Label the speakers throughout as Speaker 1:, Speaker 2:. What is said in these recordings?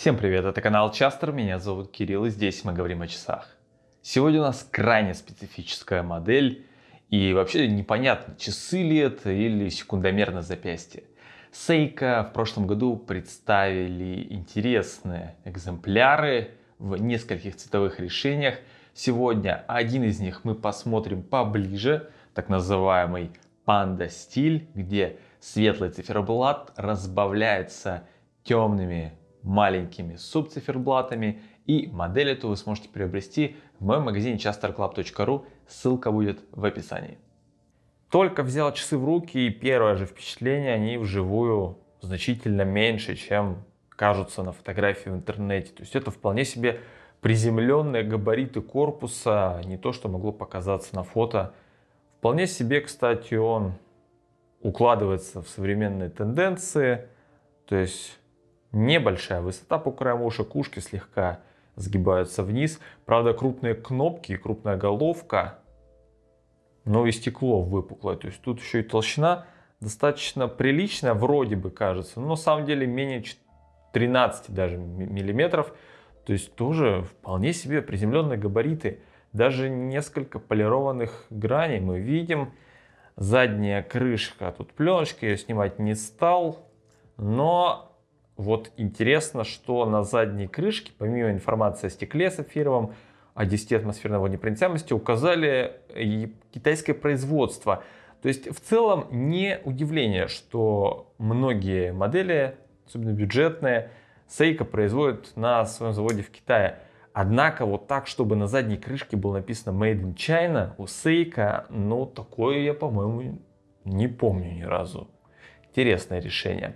Speaker 1: Всем привет, это канал Частер, меня зовут Кирилл и здесь мы говорим о часах. Сегодня у нас крайне специфическая модель и вообще непонятно, часы ли это или секундомер на запястье. Seiko в прошлом году представили интересные экземпляры в нескольких цветовых решениях. Сегодня один из них мы посмотрим поближе, так называемый панда стиль, где светлый циферблат разбавляется темными маленькими субциферблатами. И модель эту вы сможете приобрести в моем магазине chasterclub.ru, ссылка будет в описании. Только взял часы в руки и первое же впечатление, они вживую значительно меньше, чем кажутся на фотографии в интернете. То есть это вполне себе приземленные габариты корпуса, не то, что могло показаться на фото. Вполне себе, кстати, он укладывается в современные тенденции. То есть небольшая высота по краям ушек, ушки слегка сгибаются вниз. Правда, крупные кнопки и крупная головка, но и стекло выпуклое. То есть тут еще и толщина достаточно приличная, вроде бы кажется, но на самом деле менее 13 даже миллиметров. То есть тоже вполне себе приземленные габариты. Даже несколько полированных граней мы видим. Задняя крышка, тут пленочка, ее снимать не стал. Но вот интересно, что на задней крышке, помимо информации о стекле сапфировом, о 10 атмосферной водонепроницаемости, указали э, и китайское производство. То есть в целом не удивление, что многие модели, особенно бюджетные, Seiko производят на своем заводе в Китае. Однако вот так, чтобы на задней крышке было написано Made in China у Seiko, ну такое я, по-моему, не помню ни разу. Интересное решение.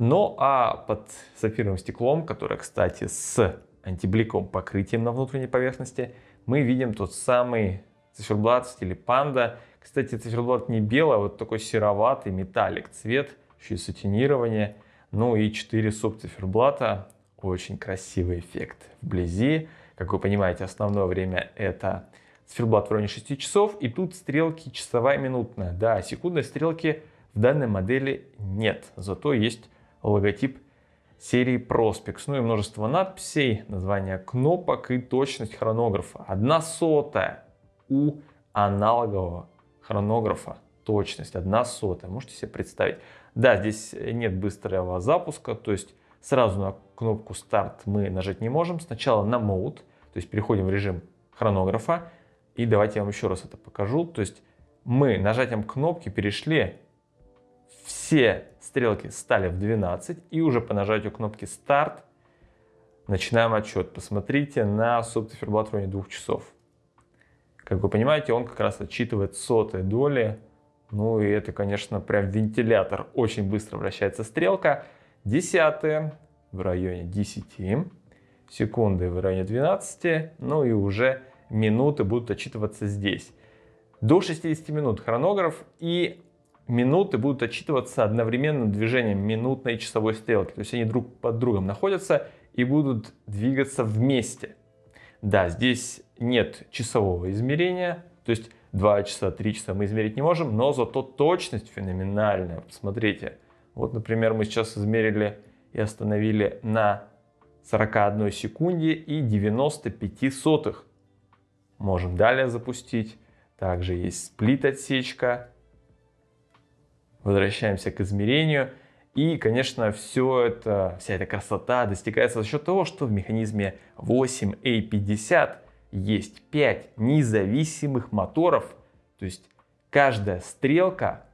Speaker 1: Ну а под сапфировым стеклом, которое, кстати, с антибликовым покрытием на внутренней поверхности, мы видим тот самый циферблат в стиле панда. Кстати, циферблат не белый, а вот такой сероватый металлик цвет, еще и сатинирование. Ну и 4 субциферблата. Очень красивый эффект вблизи. Как вы понимаете, основное время это циферблат в районе 6 часов. И тут стрелки часовая минутная. Да, секундной стрелки в данной модели нет. Зато есть логотип серии Prospects. Ну и множество надписей, название кнопок и точность хронографа. Одна сотая у аналогового хронографа точность, одна сотая. Можете себе представить. Да, здесь нет быстрого запуска, то есть сразу на кнопку старт мы нажать не можем. Сначала на mode, то есть переходим в режим хронографа. И давайте я вам еще раз это покажу. То есть мы нажатием кнопки перешли все стрелки стали в 12 и уже по нажатию кнопки старт начинаем отчет. Посмотрите на субтиферблат двух часов. Как вы понимаете, он как раз отчитывает сотые доли. Ну и это, конечно, прям вентилятор. Очень быстро вращается стрелка. Десятые в районе 10, секунды в районе 12, ну и уже минуты будут отчитываться здесь. До 60 минут хронограф и минуты будут отчитываться одновременно движением минутной и часовой стрелки. То есть они друг под другом находятся и будут двигаться вместе. Да, здесь нет часового измерения, то есть 2 часа, 3 часа мы измерить не можем, но зато точность феноменальная. Посмотрите, вот, например, мы сейчас измерили и остановили на 41 секунде и 95 сотых. Можем далее запустить. Также есть сплит отсечка, возвращаемся к измерению. И, конечно, все это, вся эта красота достигается за счет того, что в механизме 8A50 есть 5 независимых моторов, то есть каждая стрелка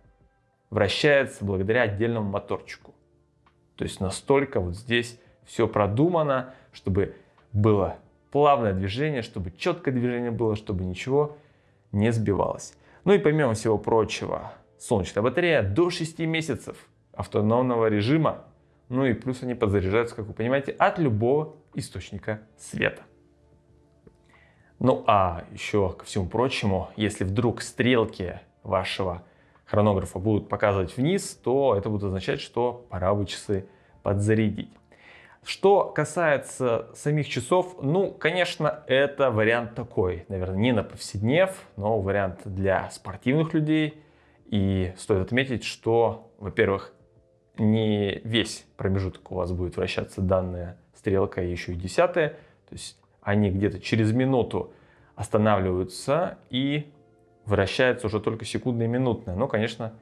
Speaker 1: вращается благодаря отдельному моторчику. То есть настолько вот здесь все продумано, чтобы было плавное движение, чтобы четкое движение было, чтобы ничего не сбивалось. Ну и помимо всего прочего, солнечная батарея до 6 месяцев автономного режима. Ну и плюс они подзаряжаются, как вы понимаете, от любого источника света. Ну а еще ко всему прочему, если вдруг стрелки вашего хронографа будут показывать вниз, то это будет означать, что пора бы часы подзарядить. Что касается самих часов, ну, конечно, это вариант такой. Наверное, не на повседнев, но вариант для спортивных людей – и стоит отметить, что, во-первых, не весь промежуток у вас будет вращаться данная стрелка, и а еще и десятая. То есть они где-то через минуту останавливаются и вращаются уже только секундная и минутная. Но, конечно,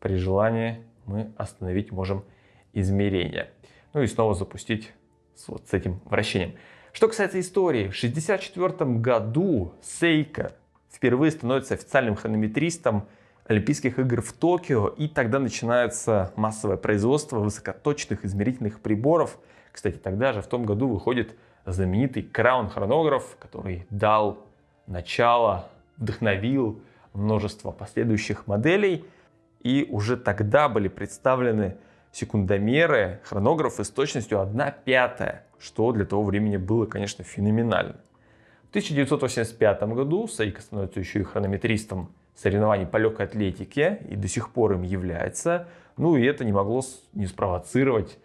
Speaker 1: при желании мы остановить можем измерение. Ну и снова запустить с, вот с этим вращением. Что касается истории, в 1964 году Сейка впервые становится официальным хронометристом Олимпийских игр в Токио, и тогда начинается массовое производство высокоточных измерительных приборов. Кстати, тогда же в том году выходит знаменитый Crown хронограф который дал начало, вдохновил множество последующих моделей. И уже тогда были представлены секундомеры, хронографы с точностью 1 пятая, что для того времени было, конечно, феноменально. В 1985 году Саика становится еще и хронометристом соревнований по легкой атлетике и до сих пор им является. Ну и это не могло не спровоцировать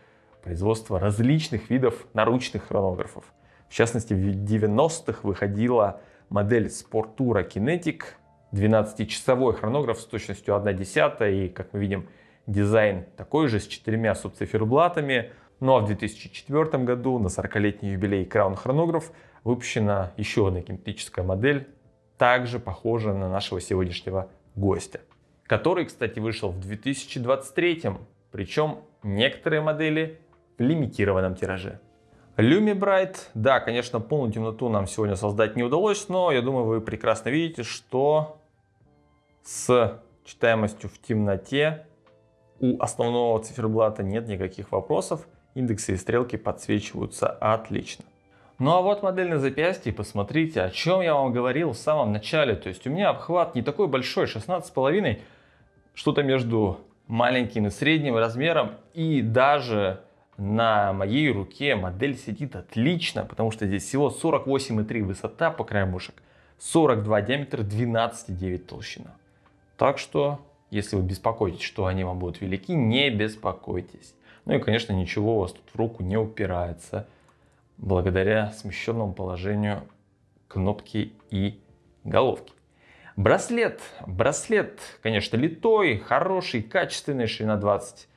Speaker 1: производство различных видов наручных хронографов. В частности, в 90-х выходила модель Sportura Kinetic, 12-часовой хронограф с точностью 1 десятая и, как мы видим, дизайн такой же с четырьмя субциферблатами. Ну а в 2004 году на 40-летний юбилей Crown хронограф выпущена еще одна кинетическая модель также похожа на нашего сегодняшнего гостя, который, кстати, вышел в 2023, причем некоторые модели в лимитированном тираже. Lumibrite, да, конечно, полную темноту нам сегодня создать не удалось, но я думаю, вы прекрасно видите, что с читаемостью в темноте у основного циферблата нет никаких вопросов. Индексы и стрелки подсвечиваются отлично. Ну а вот модель на запястье, посмотрите, о чем я вам говорил в самом начале. То есть у меня обхват не такой большой, 16,5, что-то между маленьким и средним размером. И даже на моей руке модель сидит отлично, потому что здесь всего 48,3 высота по краям ушек, 42 диаметр, 12,9 толщина. Так что, если вы беспокоитесь, что они вам будут велики, не беспокойтесь. Ну и, конечно, ничего у вас тут в руку не упирается благодаря смещенному положению кнопки и головки. Браслет. Браслет, конечно, литой, хороший, качественный, ширина 20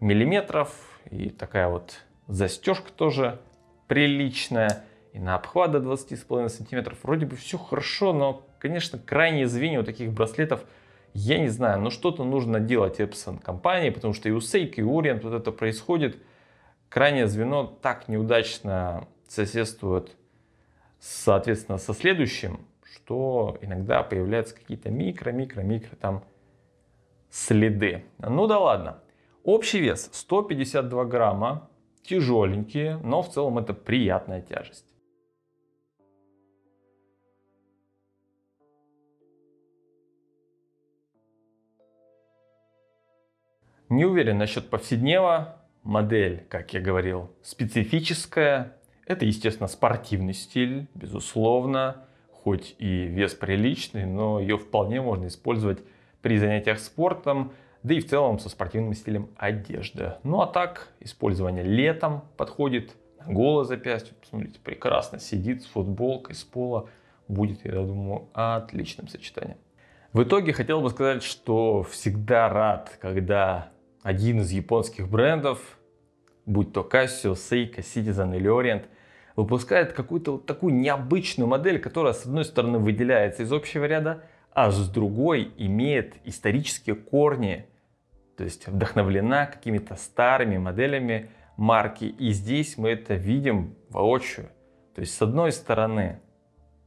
Speaker 1: миллиметров. И такая вот застежка тоже приличная. И на обхват до 20,5 сантиметров. Вроде бы все хорошо, но, конечно, крайние звенья у таких браслетов я не знаю, но что-то нужно делать Epson компании, потому что и у Seiko, и у Orient вот это происходит – крайнее звено так неудачно соседствует, соответственно, со следующим, что иногда появляются какие-то микро-микро-микро там следы. Ну да ладно. Общий вес 152 грамма, тяжеленькие, но в целом это приятная тяжесть. Не уверен насчет повседнева, модель, как я говорил, специфическая. Это, естественно, спортивный стиль, безусловно, хоть и вес приличный, но ее вполне можно использовать при занятиях спортом, да и в целом со спортивным стилем одежды. Ну а так, использование летом подходит, на голое запястье, посмотрите, прекрасно сидит с футболкой, с пола, будет, я думаю, отличным сочетанием. В итоге хотел бы сказать, что всегда рад, когда один из японских брендов, будь то Casio, Seiko, Citizen или Orient, выпускает какую-то вот такую необычную модель, которая с одной стороны выделяется из общего ряда, а с другой имеет исторические корни, то есть вдохновлена какими-то старыми моделями марки. И здесь мы это видим воочию. То есть с одной стороны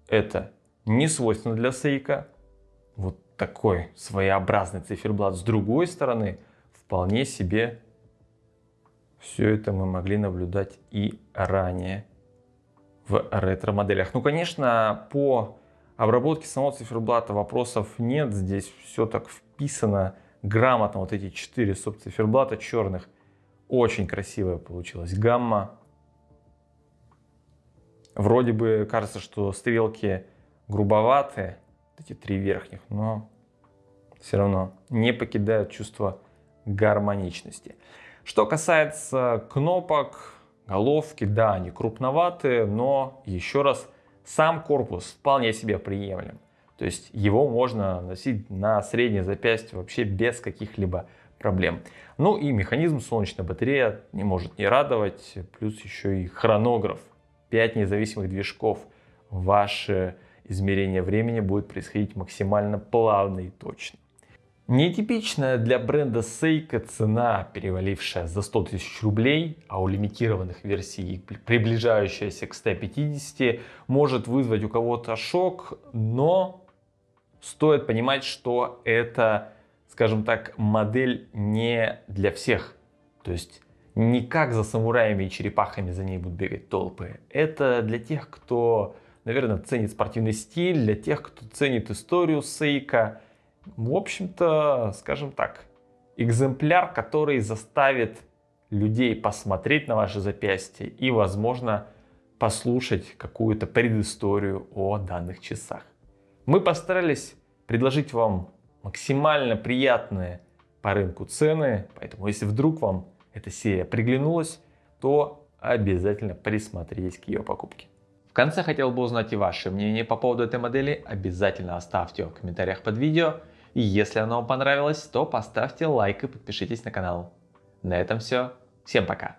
Speaker 1: это не свойственно для Seiko, вот такой своеобразный циферблат. С другой стороны, вполне себе все это мы могли наблюдать и ранее в ретро-моделях. Ну, конечно, по обработке самого циферблата вопросов нет. Здесь все так вписано грамотно. Вот эти четыре субциферблата черных. Очень красивая получилась гамма. Вроде бы кажется, что стрелки грубоватые, эти три верхних, но все равно не покидают чувство гармоничности. Что касается кнопок, головки, да, они крупноватые, но еще раз, сам корпус вполне себе приемлем. То есть его можно носить на среднее запястье вообще без каких-либо проблем. Ну и механизм солнечной батареи не может не радовать, плюс еще и хронограф, 5 независимых движков, ваши измерение времени будет происходить максимально плавно и точно. Нетипичная для бренда Seiko цена, перевалившая за 100 тысяч рублей, а у лимитированных версий приближающаяся к 150, может вызвать у кого-то шок, но стоит понимать, что это, скажем так, модель не для всех. То есть не как за самураями и черепахами за ней будут бегать толпы. Это для тех, кто, наверное, ценит спортивный стиль, для тех, кто ценит историю Сейка – в общем-то, скажем так, экземпляр, который заставит людей посмотреть на ваше запястье и, возможно, послушать какую-то предысторию о данных часах. Мы постарались предложить вам максимально приятные по рынку цены, поэтому если вдруг вам эта серия приглянулась, то обязательно присмотритесь к ее покупке. В конце хотел бы узнать и ваше мнение по поводу этой модели, обязательно оставьте его в комментариях под видео. И если оно вам понравилось, то поставьте лайк и подпишитесь на канал. На этом все. Всем пока.